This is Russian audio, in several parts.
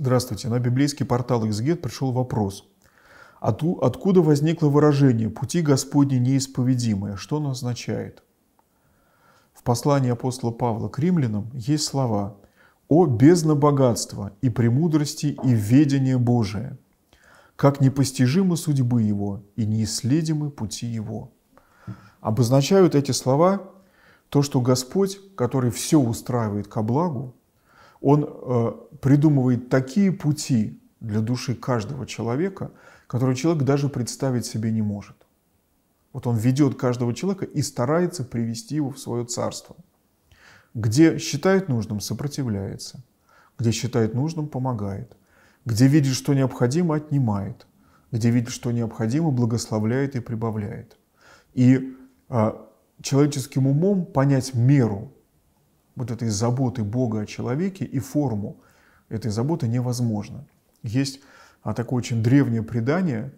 Здравствуйте. На библейский портал «Эксгет» пришел вопрос. От, откуда возникло выражение «пути Господни неисповедимые»? Что оно означает? В послании апостола Павла к римлянам есть слова «О бездна богатства и премудрости и ведение Божие! Как непостижимы судьбы Его и неисследимы пути Его!» Обозначают эти слова то, что Господь, который все устраивает ко благу, он э, придумывает такие пути для души каждого человека, которые человек даже представить себе не может. Вот он ведет каждого человека и старается привести его в свое царство. Где считает нужным, сопротивляется. Где считает нужным, помогает. Где видит, что необходимо, отнимает. Где видит, что необходимо, благословляет и прибавляет. И э, человеческим умом понять меру вот этой заботы Бога о человеке и форму этой заботы невозможно. Есть а такое очень древнее предание,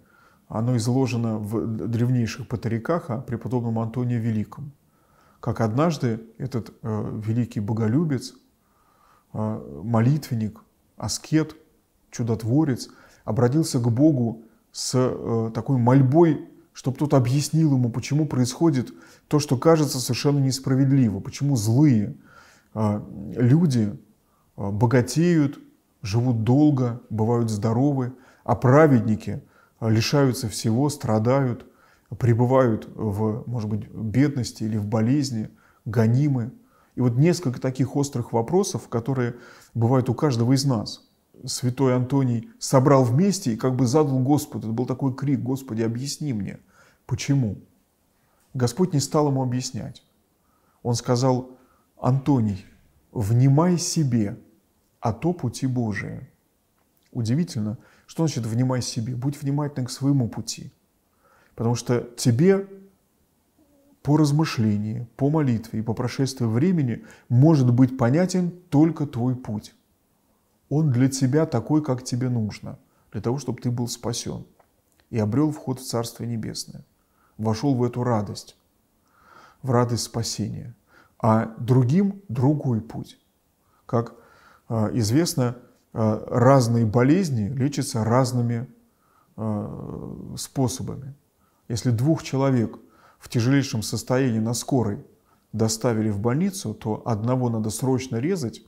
оно изложено в древнейших патриках о преподобном Антонии Великом. Как однажды этот э, великий боголюбец, э, молитвенник, аскет, чудотворец обратился к Богу с э, такой мольбой, чтобы тот объяснил ему, почему происходит то, что кажется совершенно несправедливо, почему злые – а, люди а, богатеют, живут долго, бывают здоровы, а праведники а, лишаются всего, страдают, пребывают в, может быть, бедности или в болезни, гонимы. И вот несколько таких острых вопросов, которые бывают у каждого из нас. Святой Антоний собрал вместе и как бы задал Господу. Это был такой крик, Господи, объясни мне, почему? Господь не стал ему объяснять. Он сказал, Антоний, внимай себе, а то пути Божие. Удивительно, что значит внимай себе? Будь внимательным к своему пути. Потому что тебе по размышлению, по молитве и по прошествии времени может быть понятен только твой путь. Он для тебя такой, как тебе нужно, для того, чтобы ты был спасен и обрел вход в Царствие Небесное, вошел в эту радость, в радость спасения а другим другой путь. Как э, известно, э, разные болезни лечатся разными э, способами. Если двух человек в тяжелейшем состоянии на скорой доставили в больницу, то одного надо срочно резать,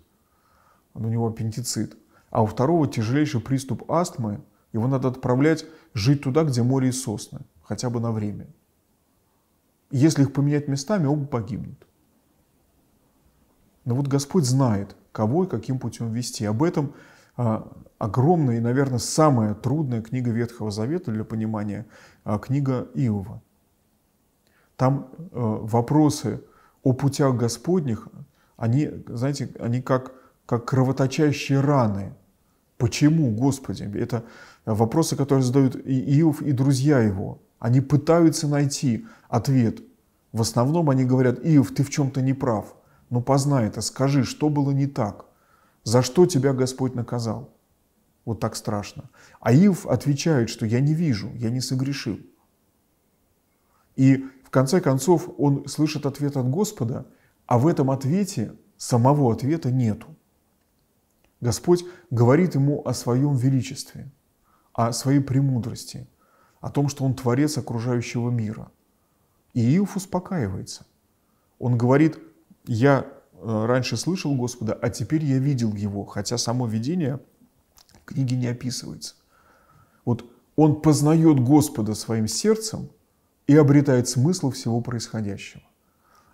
у него аппендицит, а у второго тяжелейший приступ астмы, его надо отправлять жить туда, где море и сосны, хотя бы на время. Если их поменять местами, оба погибнут. Но вот Господь знает, кого и каким путем вести. Об этом а, огромная и, наверное, самая трудная книга Ветхого Завета для понимания а, – книга Иова. Там а, вопросы о путях Господних, они, знаете, они как, как кровоточащие раны. Почему, Господи? Это вопросы, которые задают и Иов, и друзья его. Они пытаются найти ответ. В основном они говорят, Иов, ты в чем-то не прав – ну познай это, скажи, что было не так, за что тебя Господь наказал. Вот так страшно. А Ив отвечает, что я не вижу, я не согрешил. И в конце концов он слышит ответ от Господа, а в этом ответе самого ответа нету. Господь говорит ему о своем величестве, о своей премудрости, о том, что он творец окружающего мира. И Иов успокаивается. Он говорит – я э, раньше слышал Господа, а теперь я видел Его, хотя само видение в книге не описывается. Вот он познает Господа своим сердцем и обретает смысл всего происходящего.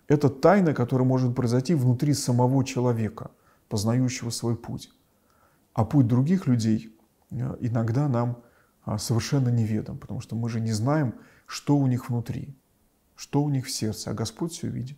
Это тайна, которая может произойти внутри самого человека, познающего свой путь. А путь других людей э, иногда нам а, совершенно неведом, потому что мы же не знаем, что у них внутри, что у них в сердце, а Господь все видит.